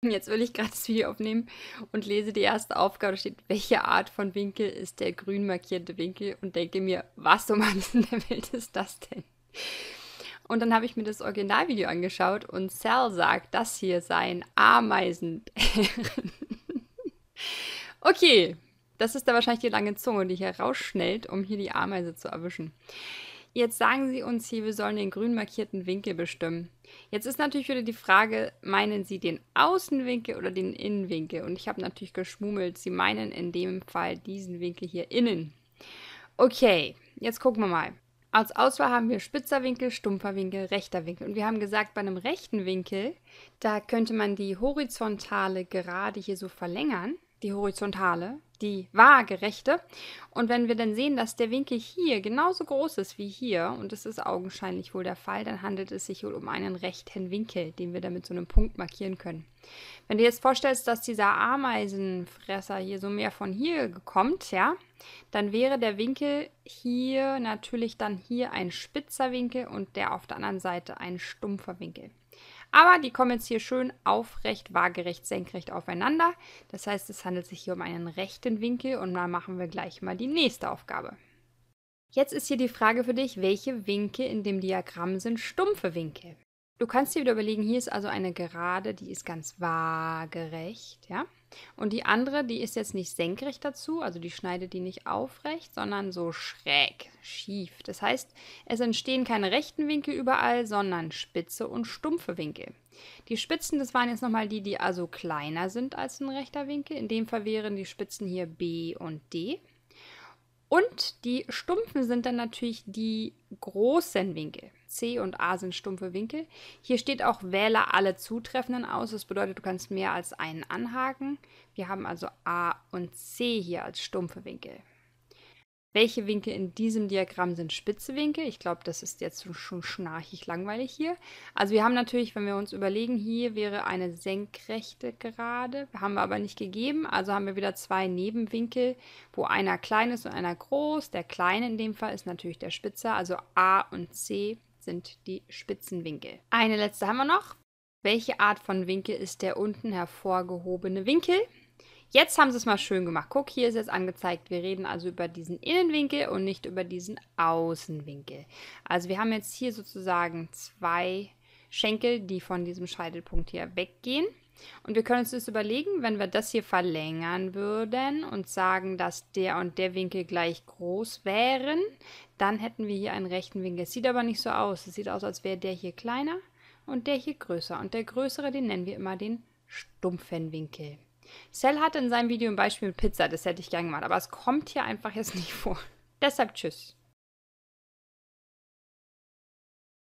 Jetzt will ich gerade das Video aufnehmen und lese die erste Aufgabe. Da steht, welche Art von Winkel ist der grün markierte Winkel? Und denke mir, was um alles in der Welt ist das denn? Und dann habe ich mir das Originalvideo angeschaut und Sal sagt, das hier seien Ameisenbären. okay, das ist da wahrscheinlich die lange Zunge, die hier rausschnellt, um hier die Ameise zu erwischen. Jetzt sagen sie uns hier, wir sollen den grün markierten Winkel bestimmen. Jetzt ist natürlich wieder die Frage, meinen Sie den Außenwinkel oder den Innenwinkel? Und ich habe natürlich geschmummelt, Sie meinen in dem Fall diesen Winkel hier innen. Okay, jetzt gucken wir mal. Als Auswahl haben wir spitzer Winkel, stumpfer Winkel, rechter Winkel. Und wir haben gesagt, bei einem rechten Winkel, da könnte man die horizontale Gerade hier so verlängern, die horizontale, die waagerechte. Und wenn wir dann sehen, dass der Winkel hier genauso groß ist wie hier, und das ist augenscheinlich wohl der Fall, dann handelt es sich wohl um einen rechten Winkel, den wir dann mit so einem Punkt markieren können. Wenn du dir jetzt vorstellst, dass dieser Ameisenfresser hier so mehr von hier kommt, ja, dann wäre der Winkel hier natürlich dann hier ein spitzer Winkel und der auf der anderen Seite ein stumpfer Winkel. Aber die kommen jetzt hier schön aufrecht, waagerecht, senkrecht aufeinander. Das heißt, es handelt sich hier um einen rechten Winkel und dann machen wir gleich mal die nächste Aufgabe. Jetzt ist hier die Frage für dich, welche Winkel in dem Diagramm sind stumpfe Winkel? Du kannst dir wieder überlegen, hier ist also eine Gerade, die ist ganz waagerecht, ja? Und die andere, die ist jetzt nicht senkrecht dazu, also die schneidet die nicht aufrecht, sondern so schräg, schief. Das heißt, es entstehen keine rechten Winkel überall, sondern spitze und stumpfe Winkel. Die Spitzen, das waren jetzt nochmal die, die also kleiner sind als ein rechter Winkel. In dem Fall wären die Spitzen hier B und D. Und die Stumpfen sind dann natürlich die großen Winkel. C und A sind stumpfe Winkel. Hier steht auch Wähle alle zutreffenden aus. Das bedeutet, du kannst mehr als einen anhaken. Wir haben also A und C hier als stumpfe Winkel. Welche Winkel in diesem Diagramm sind spitze Winkel? Ich glaube, das ist jetzt schon schnarchig langweilig hier. Also wir haben natürlich, wenn wir uns überlegen, hier wäre eine senkrechte Gerade, haben wir aber nicht gegeben. Also haben wir wieder zwei Nebenwinkel, wo einer klein ist und einer groß. Der kleine in dem Fall ist natürlich der Spitze, also A und C sind die Spitzenwinkel. Eine letzte haben wir noch. Welche Art von Winkel ist der unten hervorgehobene Winkel? Jetzt haben sie es mal schön gemacht. Guck, hier ist jetzt angezeigt, wir reden also über diesen Innenwinkel und nicht über diesen Außenwinkel. Also wir haben jetzt hier sozusagen zwei Schenkel, die von diesem Scheitelpunkt hier weggehen. Und wir können uns das überlegen, wenn wir das hier verlängern würden und sagen, dass der und der Winkel gleich groß wären, dann hätten wir hier einen rechten Winkel. Es sieht aber nicht so aus. Es sieht aus, als wäre der hier kleiner und der hier größer. Und der größere, den nennen wir immer den stumpfen Winkel. Cell hatte in seinem Video ein Beispiel mit Pizza, das hätte ich gern gemacht, aber es kommt hier einfach jetzt nicht vor. Deshalb tschüss.